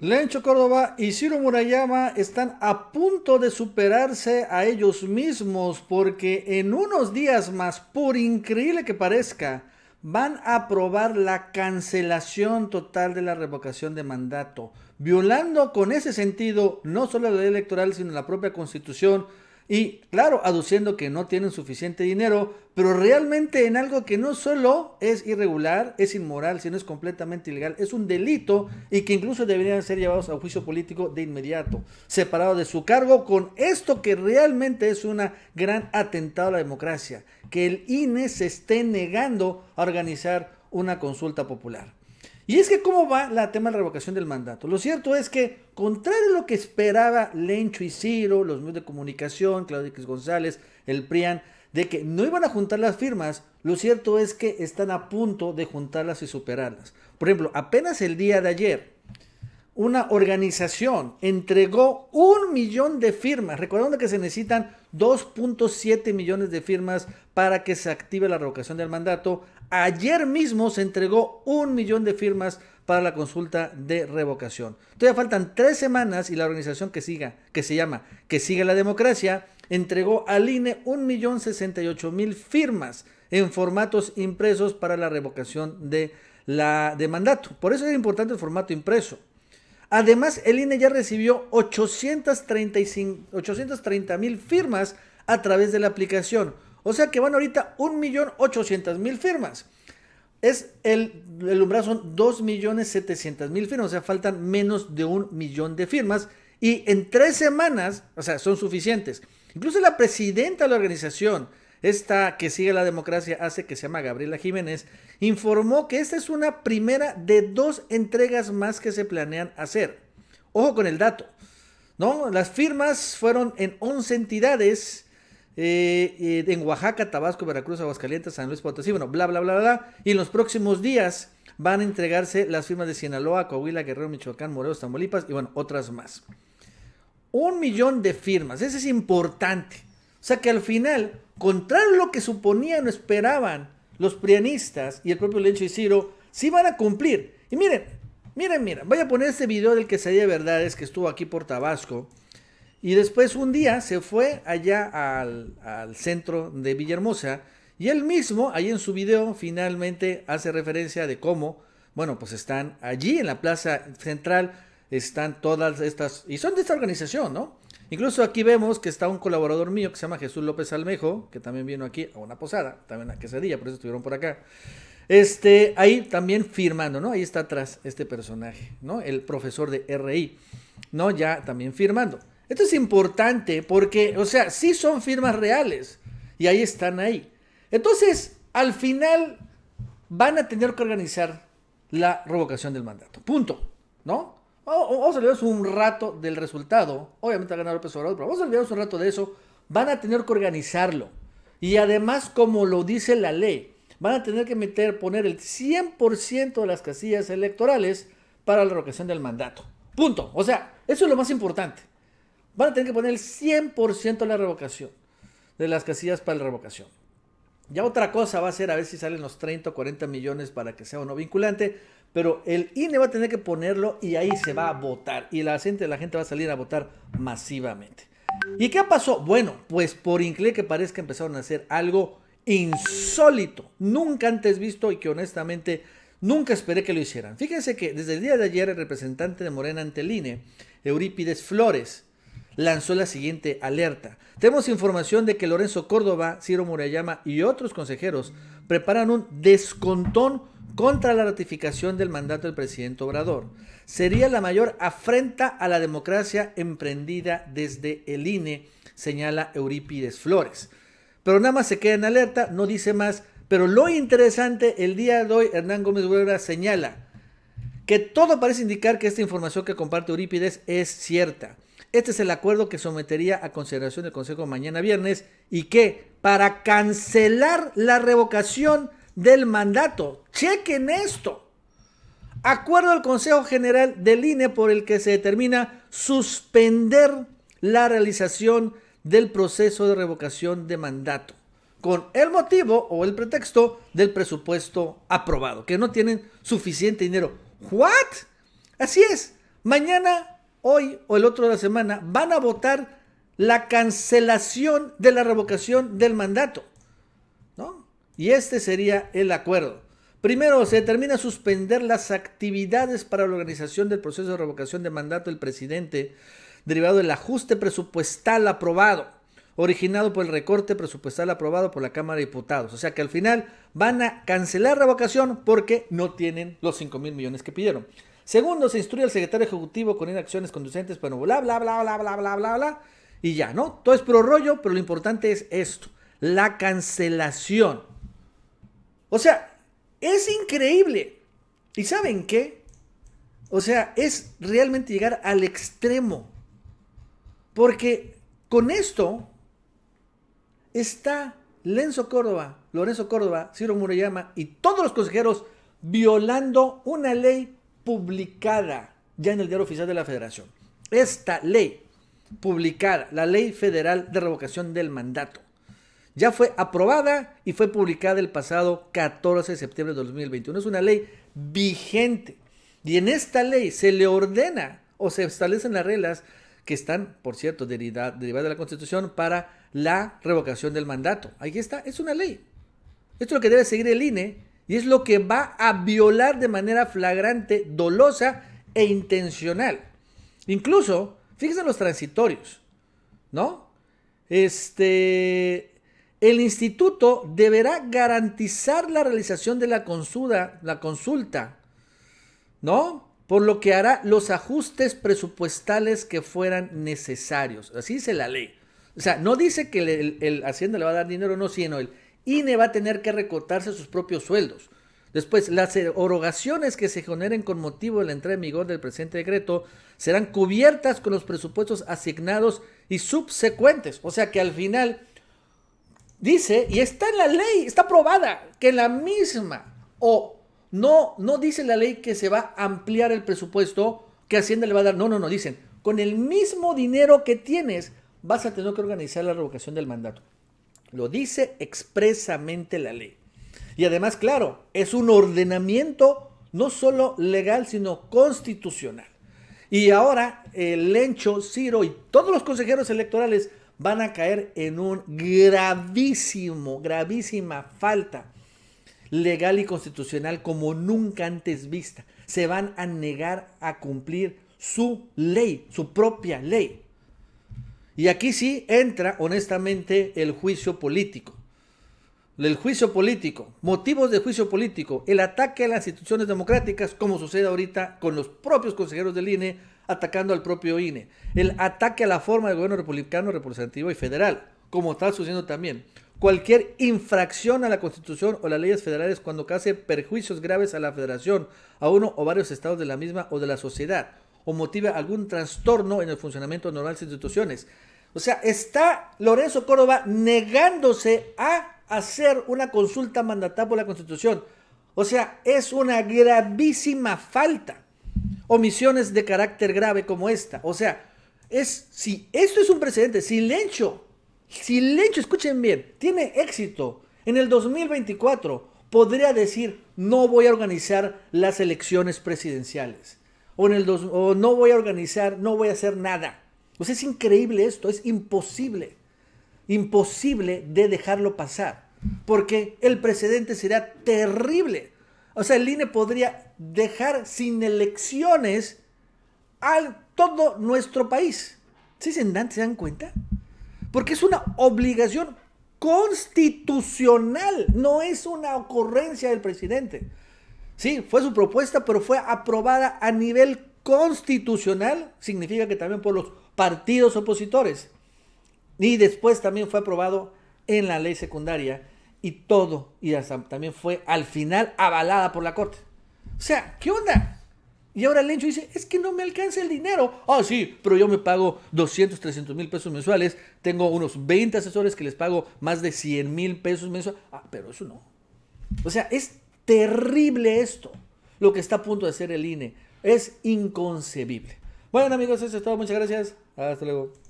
Lencho Córdoba y Ciro Murayama están a punto de superarse a ellos mismos porque en unos días más, por increíble que parezca, van a aprobar la cancelación total de la revocación de mandato, violando con ese sentido no solo la ley electoral, sino la propia constitución, y claro, aduciendo que no tienen suficiente dinero, pero realmente en algo que no solo es irregular, es inmoral, sino es completamente ilegal, es un delito y que incluso deberían ser llevados a juicio político de inmediato, separado de su cargo con esto que realmente es un gran atentado a la democracia, que el INE se esté negando a organizar una consulta popular. Y es que cómo va la tema de la revocación del mandato. Lo cierto es que, contrario a lo que esperaba Lencho y Ciro, los medios de comunicación, Claudio X González, el PRIAN, de que no iban a juntar las firmas, lo cierto es que están a punto de juntarlas y superarlas. Por ejemplo, apenas el día de ayer, una organización entregó un millón de firmas. Recordando que se necesitan 2.7 millones de firmas para que se active la revocación del mandato Ayer mismo se entregó un millón de firmas para la consulta de revocación. Todavía faltan tres semanas y la organización que siga, que se llama Que siga la democracia, entregó al INE mil firmas en formatos impresos para la revocación de, la, de mandato. Por eso es importante el formato impreso. Además, el INE ya recibió 835, 830 mil firmas a través de la aplicación. O sea que van ahorita 1.800.000 firmas. Es el, el umbral son 2.700.000 firmas, o sea, faltan menos de un millón de firmas. Y en tres semanas, o sea, son suficientes. Incluso la presidenta de la organización, esta que sigue la democracia hace, que se llama Gabriela Jiménez, informó que esta es una primera de dos entregas más que se planean hacer. Ojo con el dato, ¿no? Las firmas fueron en 11 entidades eh, en Oaxaca, Tabasco, Veracruz, Aguascalientes, San Luis Potosí, bueno, bla, bla, bla, bla. Y en los próximos días van a entregarse las firmas de Sinaloa, Coahuila, Guerrero, Michoacán, Morelos, Tamaulipas y bueno, otras más. Un millón de firmas, eso es importante. O sea que al final, contrario a lo que suponían o esperaban los prianistas y el propio Lencho y Ciro, sí van a cumplir. Y miren, miren, miren, voy a poner este video del que se verdad verdades que estuvo aquí por Tabasco y después un día se fue allá al, centro de Villahermosa y él mismo, ahí en su video, finalmente hace referencia de cómo, bueno, pues están allí en la plaza central, están todas estas, y son de esta organización, ¿no? Incluso aquí vemos que está un colaborador mío que se llama Jesús López Almejo, que también vino aquí a una posada, también a quesadilla, por eso estuvieron por acá. Este, ahí también firmando, ¿no? Ahí está atrás este personaje, ¿no? El profesor de RI, ¿no? Ya también firmando. Esto es importante porque, o sea, sí son firmas reales y ahí están ahí. Entonces, al final van a tener que organizar la revocación del mandato. Punto. ¿No? Vamos a olvidarnos un rato del resultado. Obviamente va a ganar López Obrador, pero vamos a olvidarnos un rato de eso. Van a tener que organizarlo. Y además, como lo dice la ley, van a tener que meter, poner el 100% de las casillas electorales para la revocación del mandato. Punto. O sea, eso es lo más importante van a tener que poner el 100% la revocación de las casillas para la revocación. Ya otra cosa va a ser a ver si salen los 30 o 40 millones para que sea o no vinculante, pero el INE va a tener que ponerlo y ahí se va a votar y la gente, la gente va a salir a votar masivamente. ¿Y qué pasó? Bueno, pues por increíble que parezca empezaron a hacer algo insólito, nunca antes visto y que honestamente nunca esperé que lo hicieran. Fíjense que desde el día de ayer el representante de Morena ante el INE, Eurípides Flores, lanzó la siguiente alerta. Tenemos información de que Lorenzo Córdoba, Ciro Murayama y otros consejeros preparan un descontón contra la ratificación del mandato del presidente Obrador. Sería la mayor afrenta a la democracia emprendida desde el INE, señala Eurípides Flores. Pero nada más se queda en alerta, no dice más. Pero lo interesante, el día de hoy Hernán Gómez guerra señala que todo parece indicar que esta información que comparte Eurípides es cierta. Este es el acuerdo que sometería a consideración del Consejo mañana viernes y que para cancelar la revocación del mandato, chequen esto. Acuerdo del Consejo General del INE por el que se determina suspender la realización del proceso de revocación de mandato con el motivo o el pretexto del presupuesto aprobado, que no tienen suficiente dinero. ¿What? Así es. Mañana hoy o el otro de la semana, van a votar la cancelación de la revocación del mandato. ¿no? Y este sería el acuerdo. Primero, se determina suspender las actividades para la organización del proceso de revocación de mandato del presidente derivado del ajuste presupuestal aprobado, originado por el recorte presupuestal aprobado por la Cámara de Diputados. O sea que al final van a cancelar revocación porque no tienen los 5 mil millones que pidieron. Segundo, se instruye al secretario ejecutivo con acciones conducentes, pero bla, bla, bla, bla, bla, bla, bla, bla. Y ya, ¿no? Todo es pro rollo, pero lo importante es esto, la cancelación. O sea, es increíble. ¿Y saben qué? O sea, es realmente llegar al extremo. Porque con esto está Lenzo Córdoba, Lorenzo Córdoba, Ciro Murayama y todos los consejeros violando una ley publicada ya en el Diario Oficial de la Federación. Esta ley publicada, la Ley Federal de Revocación del Mandato, ya fue aprobada y fue publicada el pasado 14 de septiembre de 2021. Es una ley vigente. Y en esta ley se le ordena o se establecen las reglas que están, por cierto, derivadas de la Constitución para la revocación del mandato. ahí está, es una ley. Esto es lo que debe seguir el INE y es lo que va a violar de manera flagrante, dolosa e intencional. Incluso, fíjense los transitorios, ¿no? Este, el instituto deberá garantizar la realización de la consulta, la consulta, ¿no? Por lo que hará los ajustes presupuestales que fueran necesarios. Así dice la ley. O sea, no dice que el, el Hacienda le va a dar dinero, no, sino el INE va a tener que recortarse sus propios sueldos. Después, las eh, erogaciones que se generen con motivo de la entrada en vigor del presente decreto serán cubiertas con los presupuestos asignados y subsecuentes. O sea que al final dice, y está en la ley, está aprobada, que la misma, o no, no dice la ley que se va a ampliar el presupuesto que Hacienda le va a dar. No, no, no, dicen, con el mismo dinero que tienes vas a tener que organizar la revocación del mandato. Lo dice expresamente la ley. Y además, claro, es un ordenamiento no solo legal, sino constitucional. Y ahora el Lencho, Ciro y todos los consejeros electorales van a caer en un gravísimo, gravísima falta legal y constitucional como nunca antes vista. Se van a negar a cumplir su ley, su propia ley. Y aquí sí entra honestamente el juicio político. El juicio político, motivos de juicio político, el ataque a las instituciones democráticas, como sucede ahorita con los propios consejeros del INE atacando al propio INE, el ataque a la forma de gobierno republicano, representativo y federal, como está sucediendo también cualquier infracción a la Constitución o las leyes federales cuando cause perjuicios graves a la Federación, a uno o varios estados de la misma o de la sociedad, o motiva algún trastorno en el funcionamiento normal de las instituciones. O sea, está Lorenzo Córdoba negándose a hacer una consulta mandatada por la Constitución. O sea, es una gravísima falta. Omisiones de carácter grave como esta. O sea, es, si esto es un precedente, silencio, silencio, si escuchen bien, tiene éxito en el 2024, podría decir, no voy a organizar las elecciones presidenciales o, el no voy a organizar, no voy a hacer nada. O sea, es increíble esto, es imposible, imposible de dejarlo pasar, porque el precedente será terrible. O sea, el INE podría dejar sin elecciones a todo nuestro país. ¿Sí se dan, se dan cuenta? Porque es una obligación constitucional, no es una ocurrencia del presidente. Sí, fue su propuesta, pero fue aprobada a nivel constitucional, significa que también por los partidos opositores. Y después también fue aprobado en la ley secundaria y todo, y hasta también fue al final avalada por la Corte. O sea, ¿qué onda? Y ahora Lencho dice, es que no me alcanza el dinero. Ah, sí, pero yo me pago 200, 300 mil pesos mensuales. Tengo unos 20 asesores que les pago más de 100 mil pesos mensuales. Ah, pero eso no. O sea, es terrible esto, lo que está a punto de hacer el INE. Es inconcebible. Bueno amigos, eso es todo. Muchas gracias. Hasta luego.